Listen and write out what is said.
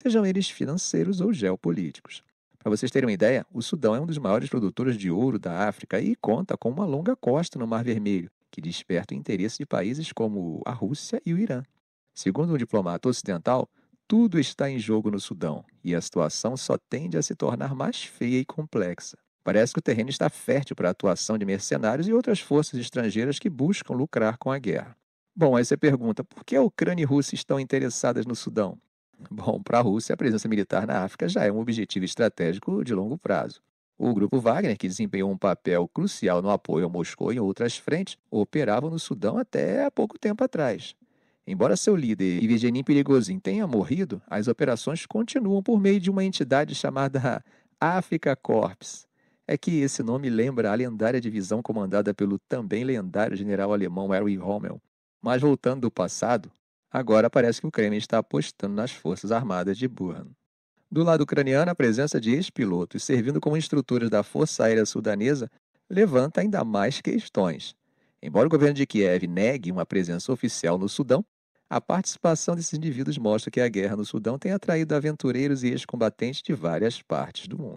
sejam eles financeiros ou geopolíticos. Para vocês terem uma ideia, o Sudão é um dos maiores produtores de ouro da África e conta com uma longa costa no Mar Vermelho, que desperta o interesse de países como a Rússia e o Irã. Segundo um diplomata ocidental, tudo está em jogo no Sudão e a situação só tende a se tornar mais feia e complexa. Parece que o terreno está fértil para a atuação de mercenários e outras forças estrangeiras que buscam lucrar com a guerra. Bom, aí você é pergunta, por que a Ucrânia e a Rússia estão interessadas no Sudão? Bom, para a Rússia, a presença militar na África já é um objetivo estratégico de longo prazo. O grupo Wagner, que desempenhou um papel crucial no apoio a Moscou em outras frentes, operava no Sudão até há pouco tempo atrás. Embora seu líder, Ivegenin Perigozin, tenha morrido, as operações continuam por meio de uma entidade chamada África Corps. É que esse nome lembra a lendária divisão comandada pelo também lendário general alemão Erwin Rommel. Mas voltando do passado, Agora parece que o Kremlin está apostando nas forças armadas de Burhan. Do lado ucraniano, a presença de ex-pilotos servindo como instrutores da Força Aérea Sudanesa levanta ainda mais questões. Embora o governo de Kiev negue uma presença oficial no Sudão, a participação desses indivíduos mostra que a guerra no Sudão tem atraído aventureiros e ex-combatentes de várias partes do mundo.